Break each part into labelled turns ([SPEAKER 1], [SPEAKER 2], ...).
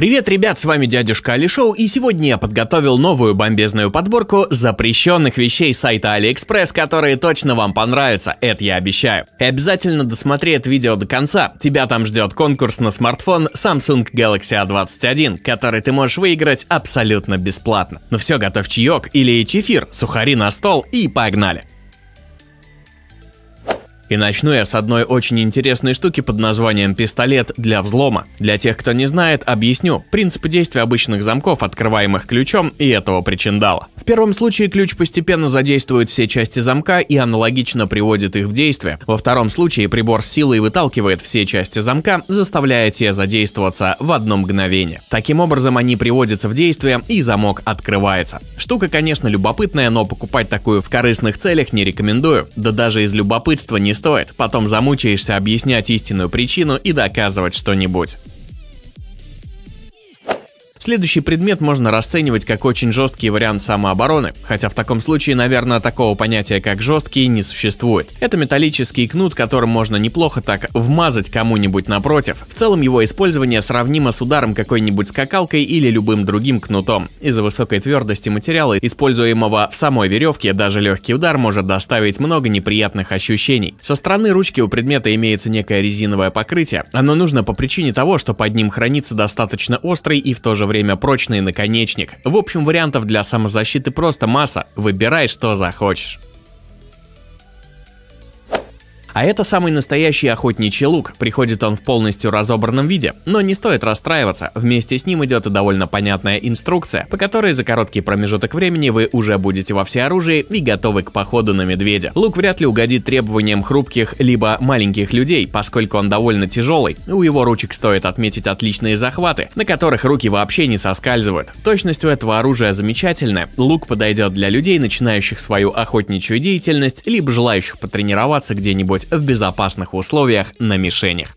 [SPEAKER 1] Привет, ребят, с вами дядюшка Алишоу, и сегодня я подготовил новую бомбезную подборку запрещенных вещей сайта Алиэкспресс, которые точно вам понравятся, это я обещаю. И обязательно досмотри это видео до конца, тебя там ждет конкурс на смартфон Samsung Galaxy A21, который ты можешь выиграть абсолютно бесплатно. Ну все, готовь чаек или чефир, сухари на стол и погнали! И начну я с одной очень интересной штуки под названием пистолет для взлома. Для тех, кто не знает, объясню. Принцип действия обычных замков, открываемых ключом и этого причиндала. В первом случае ключ постепенно задействует все части замка и аналогично приводит их в действие. Во втором случае прибор с силой выталкивает все части замка, заставляя те задействоваться в одно мгновение. Таким образом они приводятся в действие и замок открывается. Штука, конечно, любопытная, но покупать такую в корыстных целях не рекомендую. Да даже из любопытства не стоит, потом замучаешься объяснять истинную причину и доказывать что-нибудь. Следующий предмет можно расценивать как очень жесткий вариант самообороны, хотя в таком случае, наверное, такого понятия как жесткий не существует. Это металлический кнут, которым можно неплохо так вмазать кому-нибудь напротив. В целом его использование сравнимо с ударом какой-нибудь скакалкой или любым другим кнутом. Из-за высокой твердости материала, используемого в самой веревке, даже легкий удар может доставить много неприятных ощущений. Со стороны ручки у предмета имеется некое резиновое покрытие. Оно нужно по причине того, что под ним хранится достаточно острый и в то же время время прочный наконечник. В общем, вариантов для самозащиты просто масса, выбирай что захочешь. А это самый настоящий охотничий лук, приходит он в полностью разобранном виде. Но не стоит расстраиваться, вместе с ним идет и довольно понятная инструкция, по которой за короткий промежуток времени вы уже будете во всеоружии и готовы к походу на медведя. Лук вряд ли угодит требованиям хрупких либо маленьких людей, поскольку он довольно тяжелый. У его ручек стоит отметить отличные захваты, на которых руки вообще не соскальзывают. Точность у этого оружия замечательная, лук подойдет для людей, начинающих свою охотничью деятельность, либо желающих потренироваться где-нибудь в безопасных условиях на мишенях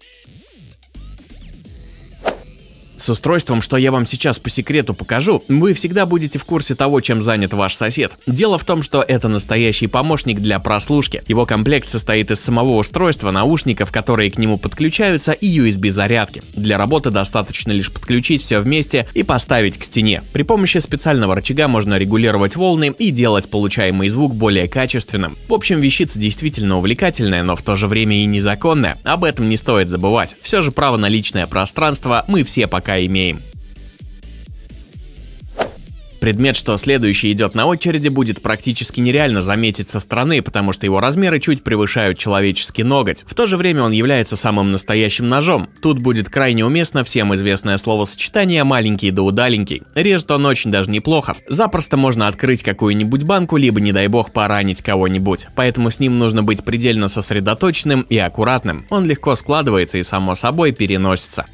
[SPEAKER 1] с устройством, что я вам сейчас по секрету покажу, вы всегда будете в курсе того, чем занят ваш сосед. Дело в том, что это настоящий помощник для прослушки. Его комплект состоит из самого устройства, наушников, которые к нему подключаются, и USB-зарядки. Для работы достаточно лишь подключить все вместе и поставить к стене. При помощи специального рычага можно регулировать волны и делать получаемый звук более качественным. В общем, вещица действительно увлекательная, но в то же время и незаконная. Об этом не стоит забывать. Все же право на личное пространство мы все пока пока имеем. Предмет, что следующий идет на очереди, будет практически нереально заметить со стороны, потому что его размеры чуть превышают человеческий ноготь. В то же время он является самым настоящим ножом. Тут будет крайне уместно всем известное словосочетание «маленький да удаленький». Режет он очень даже неплохо. Запросто можно открыть какую-нибудь банку, либо, не дай бог, поранить кого-нибудь. Поэтому с ним нужно быть предельно сосредоточенным и аккуратным. Он легко складывается и, само собой, переносится.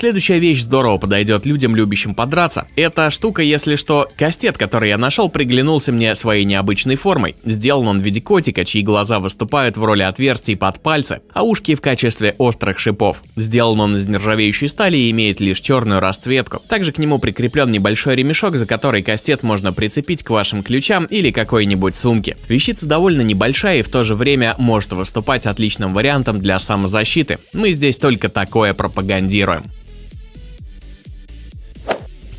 [SPEAKER 1] Следующая вещь здорово подойдет людям, любящим подраться. Эта штука, если что, кастет, который я нашел, приглянулся мне своей необычной формой. Сделан он в виде котика, чьи глаза выступают в роли отверстий под пальцы, а ушки в качестве острых шипов. Сделан он из нержавеющей стали и имеет лишь черную расцветку. Также к нему прикреплен небольшой ремешок, за который кастет можно прицепить к вашим ключам или какой-нибудь сумке. Вещица довольно небольшая и в то же время может выступать отличным вариантом для самозащиты. Мы здесь только такое пропагандируем.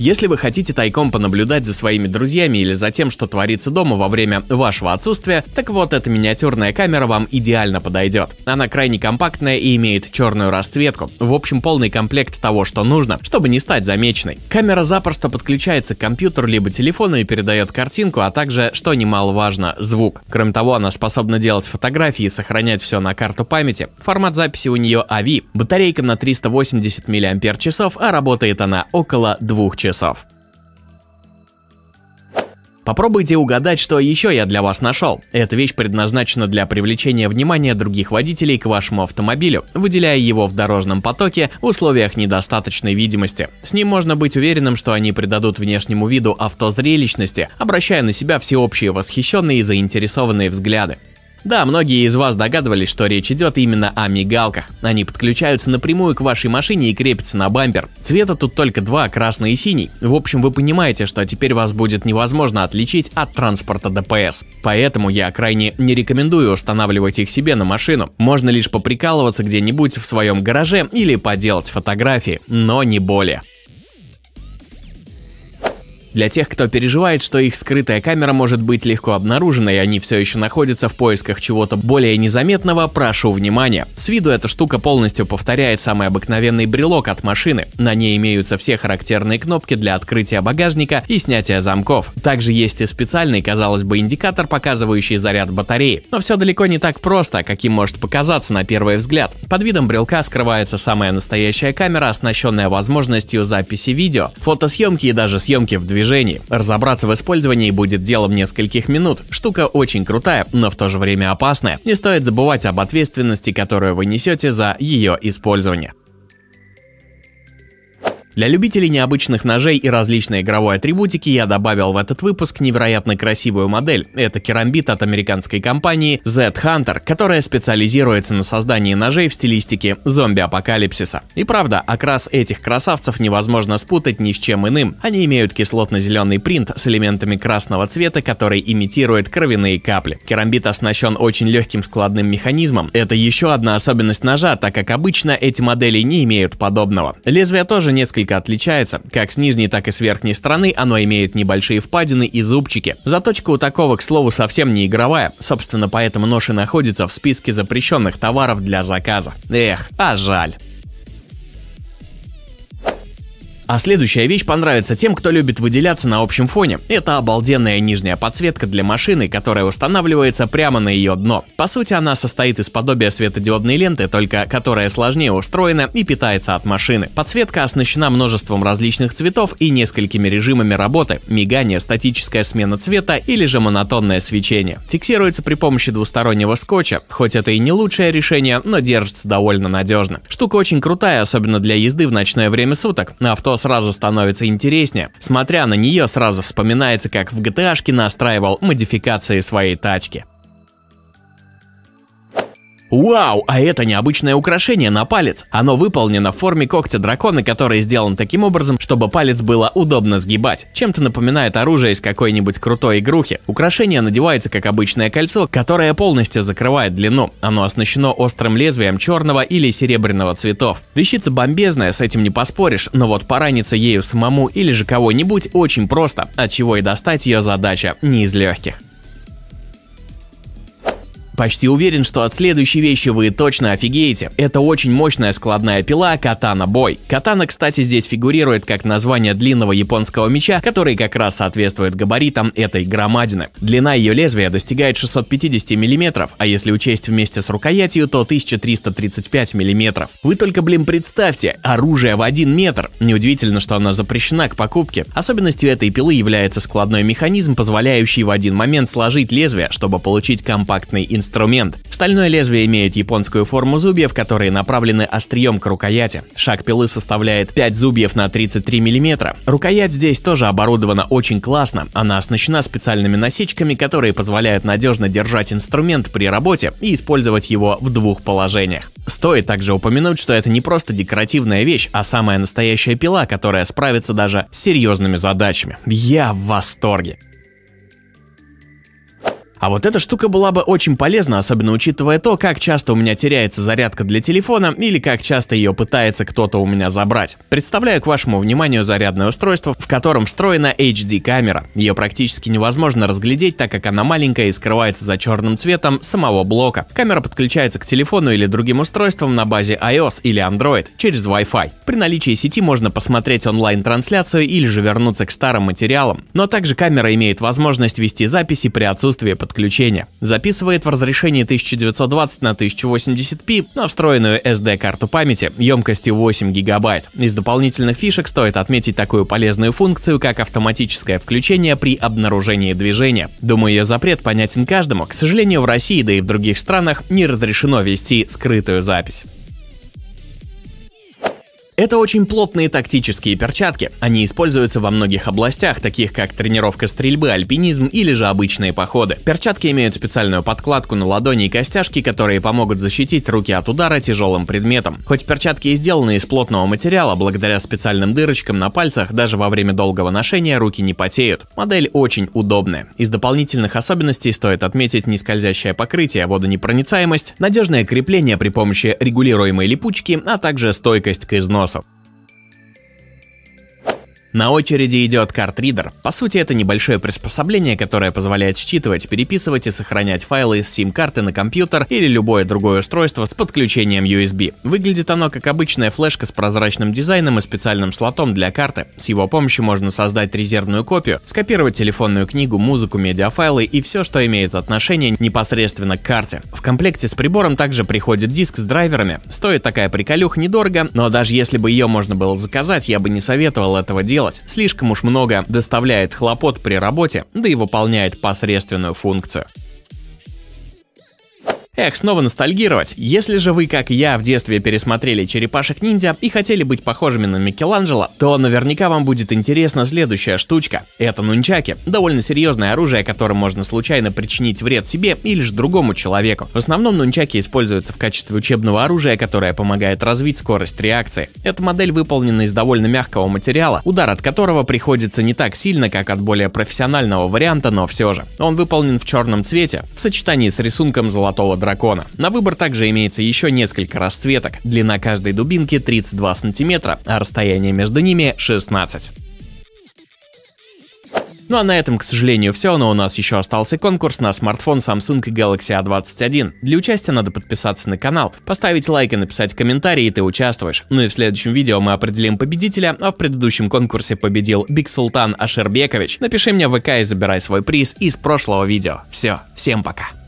[SPEAKER 1] Если вы хотите тайком понаблюдать за своими друзьями или за тем, что творится дома во время вашего отсутствия, так вот эта миниатюрная камера вам идеально подойдет. Она крайне компактная и имеет черную расцветку. В общем, полный комплект того, что нужно, чтобы не стать замеченной. Камера запросто подключается к компьютеру либо телефону и передает картинку, а также, что немаловажно, звук. Кроме того, она способна делать фотографии и сохранять все на карту памяти. Формат записи у нее AVI. Батарейка на 380 мАч, а работает она около двух часов часов. Попробуйте угадать, что еще я для вас нашел. Эта вещь предназначена для привлечения внимания других водителей к вашему автомобилю, выделяя его в дорожном потоке в условиях недостаточной видимости. С ним можно быть уверенным, что они придадут внешнему виду автозрелищности, обращая на себя всеобщие восхищенные и заинтересованные взгляды. Да, многие из вас догадывались, что речь идет именно о мигалках. Они подключаются напрямую к вашей машине и крепятся на бампер. Цвета тут только два, красный и синий. В общем, вы понимаете, что теперь вас будет невозможно отличить от транспорта ДПС. Поэтому я крайне не рекомендую устанавливать их себе на машину. Можно лишь поприкалываться где-нибудь в своем гараже или поделать фотографии, но не более. Для тех, кто переживает, что их скрытая камера может быть легко обнаружена и они все еще находятся в поисках чего-то более незаметного, прошу внимания. С виду эта штука полностью повторяет самый обыкновенный брелок от машины. На ней имеются все характерные кнопки для открытия багажника и снятия замков. Также есть и специальный, казалось бы, индикатор, показывающий заряд батареи. Но все далеко не так просто, каким может показаться на первый взгляд. Под видом брелка скрывается самая настоящая камера, оснащенная возможностью записи видео, фотосъемки и даже съемки в движении движений. Разобраться в использовании будет делом нескольких минут. Штука очень крутая, но в то же время опасная. Не стоит забывать об ответственности, которую вы несете за ее использование. Для любителей необычных ножей и различной игровой атрибутики я добавил в этот выпуск невероятно красивую модель. Это керамбит от американской компании Z-Hunter, которая специализируется на создании ножей в стилистике зомби-апокалипсиса. И правда, окрас этих красавцев невозможно спутать ни с чем иным. Они имеют кислотно-зеленый принт с элементами красного цвета, который имитирует кровяные капли. Керамбит оснащен очень легким складным механизмом. Это еще одна особенность ножа, так как обычно эти модели не имеют подобного. Лезвие тоже несколько стыка отличается. Как с нижней, так и с верхней стороны оно имеет небольшие впадины и зубчики. Заточка у такого, к слову, совсем не игровая. Собственно, поэтому нож и находится в списке запрещенных товаров для заказа. Эх, а жаль. А следующая вещь понравится тем, кто любит выделяться на общем фоне. Это обалденная нижняя подсветка для машины, которая устанавливается прямо на ее дно. По сути, она состоит из подобия светодиодной ленты, только которая сложнее устроена и питается от машины. Подсветка оснащена множеством различных цветов и несколькими режимами работы – мигание, статическая смена цвета или же монотонное свечение. Фиксируется при помощи двустороннего скотча, хоть это и не лучшее решение, но держится довольно надежно. Штука очень крутая, особенно для езды в ночное время суток. На Авто сразу становится интереснее. Смотря на нее, сразу вспоминается, как в GTA-шке настраивал модификации своей тачки. Вау, а это необычное украшение на палец. Оно выполнено в форме когтя дракона, который сделан таким образом, чтобы палец было удобно сгибать. Чем-то напоминает оружие из какой-нибудь крутой игрухи. Украшение надевается как обычное кольцо, которое полностью закрывает длину. Оно оснащено острым лезвием черного или серебряного цветов. Вещица бомбезная, с этим не поспоришь, но вот пораниться ею самому или же кого-нибудь очень просто, от чего и достать ее задача не из легких. Почти уверен, что от следующей вещи вы точно офигеете. Это очень мощная складная пила Катана Бой. Катана, кстати, здесь фигурирует как название длинного японского меча, который как раз соответствует габаритам этой громадины. Длина ее лезвия достигает 650 мм, а если учесть вместе с рукоятью, то 1335 мм. Вы только, блин, представьте, оружие в один метр. Неудивительно, что она запрещена к покупке. Особенностью этой пилы является складной механизм, позволяющий в один момент сложить лезвие, чтобы получить компактный инструмент инструмент. Стальное лезвие имеет японскую форму зубьев, которые направлены острием к рукояти. Шаг пилы составляет 5 зубьев на 33 мм. Рукоять здесь тоже оборудована очень классно. Она оснащена специальными насечками, которые позволяют надежно держать инструмент при работе и использовать его в двух положениях. Стоит также упомянуть, что это не просто декоративная вещь, а самая настоящая пила, которая справится даже с серьезными задачами. Я в восторге! А вот эта штука была бы очень полезна, особенно учитывая то, как часто у меня теряется зарядка для телефона или как часто ее пытается кто-то у меня забрать. Представляю к вашему вниманию зарядное устройство, в котором встроена HD-камера. Ее практически невозможно разглядеть, так как она маленькая и скрывается за черным цветом самого блока. Камера подключается к телефону или другим устройствам на базе iOS или Android через Wi-Fi. При наличии сети можно посмотреть онлайн-трансляцию или же вернуться к старым материалам. Но также камера имеет возможность вести записи при отсутствии потребителя подключения. Записывает в разрешении 1920 на 1080p на встроенную SD-карту памяти емкостью 8 гигабайт. Из дополнительных фишек стоит отметить такую полезную функцию, как автоматическое включение при обнаружении движения. Думаю, ее запрет понятен каждому. К сожалению, в России, да и в других странах не разрешено вести скрытую запись. Это очень плотные тактические перчатки. Они используются во многих областях, таких как тренировка стрельбы, альпинизм или же обычные походы. Перчатки имеют специальную подкладку на ладони и костяшки, которые помогут защитить руки от удара тяжелым предметом. Хоть перчатки и сделаны из плотного материала, благодаря специальным дырочкам на пальцах даже во время долгого ношения руки не потеют. Модель очень удобная. Из дополнительных особенностей стоит отметить нескользящее покрытие, водонепроницаемость, надежное крепление при помощи регулируемой липучки, а также стойкость к износу. 녀석 На очереди идет карт-ридер. По сути, это небольшое приспособление, которое позволяет считывать, переписывать и сохранять файлы из сим-карты на компьютер или любое другое устройство с подключением USB. Выглядит оно как обычная флешка с прозрачным дизайном и специальным слотом для карты. С его помощью можно создать резервную копию, скопировать телефонную книгу, музыку, медиафайлы и все, что имеет отношение непосредственно к карте. В комплекте с прибором также приходит диск с драйверами. Стоит такая приколюх недорого, но даже если бы ее можно было заказать, я бы не советовал этого делать делать, слишком уж много доставляет хлопот при работе, да и выполняет посредственную функцию. Эх, снова ностальгировать. Если же вы, как я, в детстве пересмотрели «Черепашек-ниндзя» и хотели быть похожими на Микеланджело, то наверняка вам будет интересна следующая штучка. Это нунчаки. Довольно серьезное оружие, которым можно случайно причинить вред себе или же другому человеку. В основном нунчаки используются в качестве учебного оружия, которое помогает развить скорость реакции. Эта модель выполнена из довольно мягкого материала, удар от которого приходится не так сильно, как от более профессионального варианта, но все же. Он выполнен в черном цвете, в сочетании с рисунком золотого дракона дракона. На выбор также имеется еще несколько расцветок. Длина каждой дубинки 32 сантиметра, а расстояние между ними 16. Ну а на этом, к сожалению, все, но у нас еще остался конкурс на смартфон Samsung Galaxy A21. Для участия надо подписаться на канал, поставить лайк и написать комментарий, и ты участвуешь. Ну и в следующем видео мы определим победителя, а в предыдущем конкурсе победил Биг Султан Ашербекович. Напиши мне в ВК и забирай свой приз из прошлого видео. Все, всем пока.